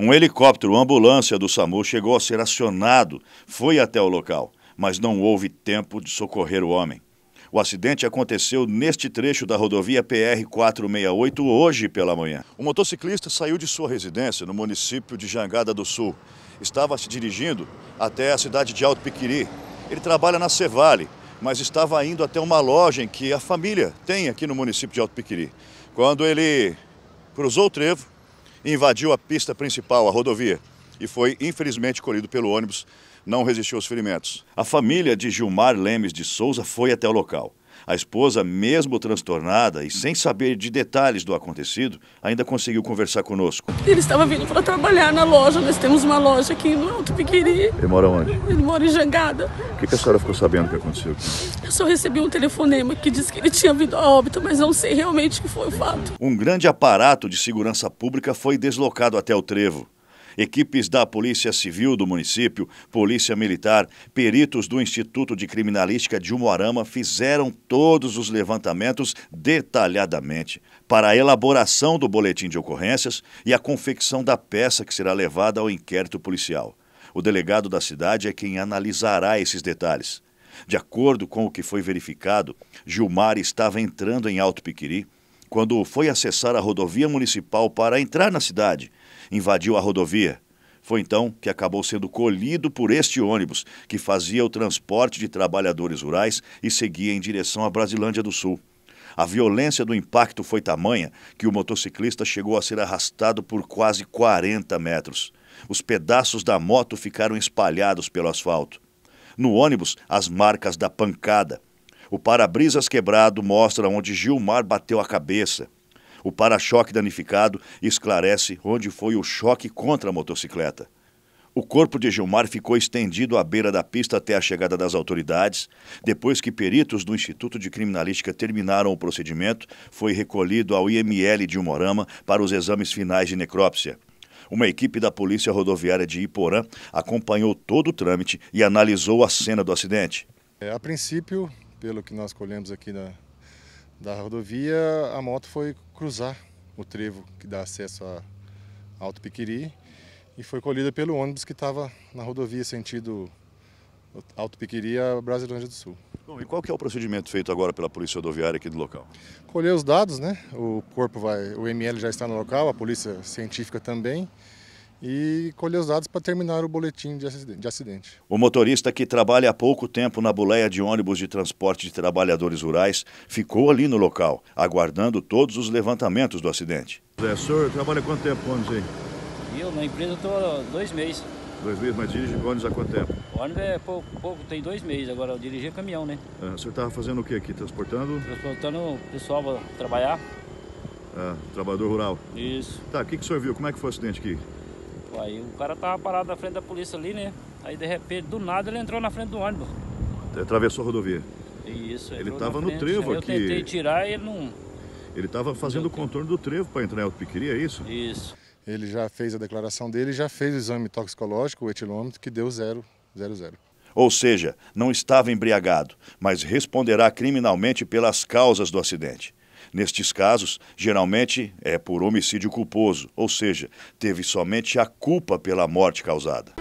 Um helicóptero, ambulância do SAMU chegou a ser acionado, foi até o local, mas não houve tempo de socorrer o homem. O acidente aconteceu neste trecho da rodovia PR 468 hoje pela manhã. O motociclista saiu de sua residência no município de Jangada do Sul. Estava se dirigindo até a cidade de Alto Piquiri. Ele trabalha na Cevale, mas estava indo até uma loja em que a família tem aqui no município de Alto Piquiri. Quando ele cruzou o trevo, invadiu a pista principal, a rodovia, e foi infelizmente colhido pelo ônibus, não resistiu aos ferimentos. A família de Gilmar Lemes de Souza foi até o local. A esposa, mesmo transtornada e sem saber de detalhes do acontecido, ainda conseguiu conversar conosco. Ele estava vindo para trabalhar na loja, nós temos uma loja aqui no Alto Piquiri. Ele mora onde? Ele mora em Jangada. O que, que a senhora ficou sabendo que aconteceu? Eu só recebi um telefonema que disse que ele tinha vindo a óbito, mas não sei realmente o que foi o fato. Um grande aparato de segurança pública foi deslocado até o trevo. Equipes da Polícia Civil do município, Polícia Militar, peritos do Instituto de Criminalística de Umuarama fizeram todos os levantamentos detalhadamente para a elaboração do boletim de ocorrências e a confecção da peça que será levada ao inquérito policial. O delegado da cidade é quem analisará esses detalhes. De acordo com o que foi verificado, Gilmar estava entrando em Alto Piquiri quando foi acessar a rodovia municipal para entrar na cidade. Invadiu a rodovia. Foi então que acabou sendo colhido por este ônibus, que fazia o transporte de trabalhadores rurais e seguia em direção à Brasilândia do Sul. A violência do impacto foi tamanha que o motociclista chegou a ser arrastado por quase 40 metros. Os pedaços da moto ficaram espalhados pelo asfalto. No ônibus, as marcas da pancada. O para-brisas quebrado mostra onde Gilmar bateu a cabeça. O para-choque danificado esclarece onde foi o choque contra a motocicleta. O corpo de Gilmar ficou estendido à beira da pista até a chegada das autoridades. Depois que peritos do Instituto de Criminalística terminaram o procedimento, foi recolhido ao IML de Umorama para os exames finais de necrópsia. Uma equipe da Polícia Rodoviária de Iporã acompanhou todo o trâmite e analisou a cena do acidente. É, a princípio, pelo que nós colhemos aqui na, da rodovia, a moto foi cruzar o trevo que dá acesso a Alto Piquiri e foi colhida pelo ônibus que estava na rodovia sentido Alto Piquiri a Brasilândia do Sul. Bom, e qual que é o procedimento feito agora pela Polícia Rodoviária aqui do local? Colher os dados, né? O corpo vai, o ML já está no local, a Polícia Científica também e colher os dados para terminar o boletim de acidente. O motorista que trabalha há pouco tempo na boleia de ônibus de transporte de trabalhadores rurais ficou ali no local, aguardando todos os levantamentos do acidente. É, senhor trabalha quanto tempo ônibus aí? Eu na empresa estou dois meses. Dois meses, mas dirige ônibus há quanto tempo? O ônibus é pouco, pouco, tem dois meses agora, eu dirigi caminhão, né? É, o senhor estava fazendo o que aqui? Transportando? Transportando o pessoal para trabalhar. Ah, trabalhador rural? Isso. Tá, o que, que o senhor viu? Como é que foi o acidente aqui? Aí o cara tava parado na frente da polícia ali, né? Aí de repente, do nada, ele entrou na frente do ônibus. Atravessou a rodovia. Isso, ele tava no trevo aqui. Eu tentei tirar e ele não. Ele tava fazendo o contorno do trevo para entrar em Alto-Piquiri, é isso? Isso. Ele já fez a declaração dele, já fez o exame toxicológico, o etilômetro, que deu zero, zero, zero. Ou seja, não estava embriagado, mas responderá criminalmente pelas causas do acidente. Nestes casos, geralmente é por homicídio culposo, ou seja, teve somente a culpa pela morte causada.